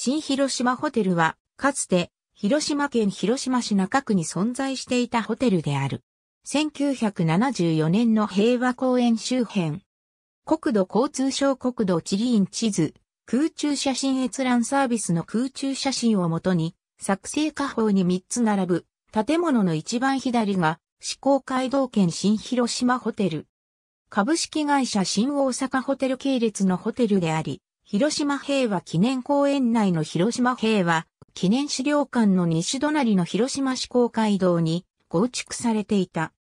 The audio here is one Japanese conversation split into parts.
新広島ホテルは、かつて、広島県広島市中区に存在していたホテルである。1974年の平和公園周辺。国土交通省国土地理院地図、空中写真閲覧サービスの空中写真をもとに、作成下方に3つ並ぶ、建物の一番左が、市郊街道圏新広島ホテル。株式会社新大阪ホテル系列のホテルであり、広島平和記念公園内の広島平和記念資料館の西隣の広島市公会堂に構築されていた。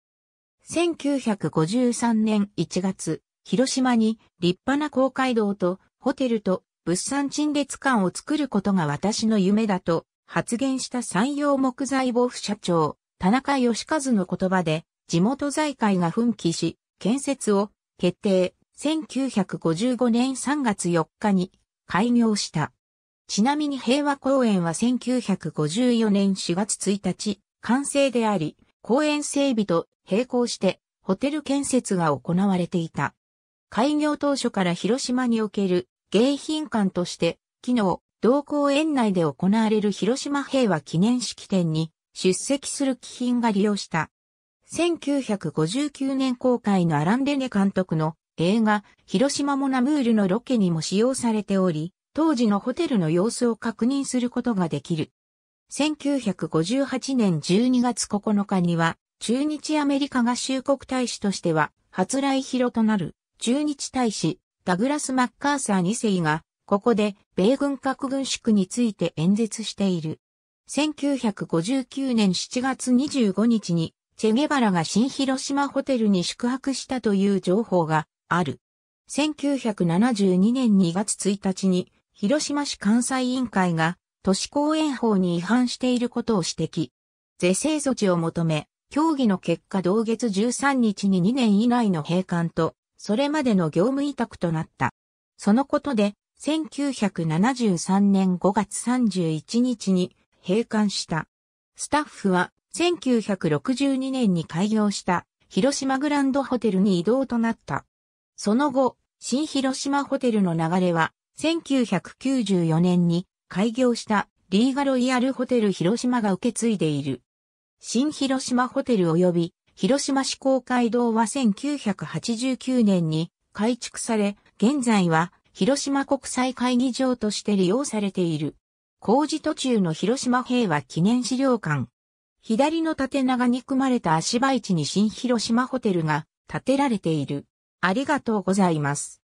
1953年1月、広島に立派な公会堂とホテルと物産陳列館を作ることが私の夢だと発言した山陽木材防府社長、田中義和の言葉で地元財界が奮起し、建設を決定、1955年3月4日に開業した。ちなみに平和公園は1954年4月1日完成であり、公園整備と並行してホテル建設が行われていた。開業当初から広島における迎賓館として、昨日、同公園内で行われる広島平和記念式典に出席する貴賓が利用した。1959年公開のアランデネ監督の映画、広島モナムールのロケにも使用されており、当時のホテルの様子を確認することができる。1958年12月9日には、中日アメリカ合衆国大使としては、初来広となる、中日大使、ダグラス・マッカーサー2世が、ここで、米軍核軍縮について演説している。1959年7月25日に、チェゲバラが新広島ホテルに宿泊したという情報がある。1972年2月1日に、広島市関西委員会が、都市公園法に違反していることを指摘。是正措置を求め、協議の結果同月13日に2年以内の閉館と、それまでの業務委託となった。そのことで、1973年5月31日に閉館した。スタッフは、1962年に開業した広島グランドホテルに移動となった。その後、新広島ホテルの流れは、1994年に開業したリーガロイヤルホテル広島が受け継いでいる。新広島ホテル及び広島市公会堂は1989年に改築され、現在は広島国際会議場として利用されている。工事途中の広島平和記念資料館。左の縦長に組まれた足場市に新広島ホテルが建てられている。ありがとうございます。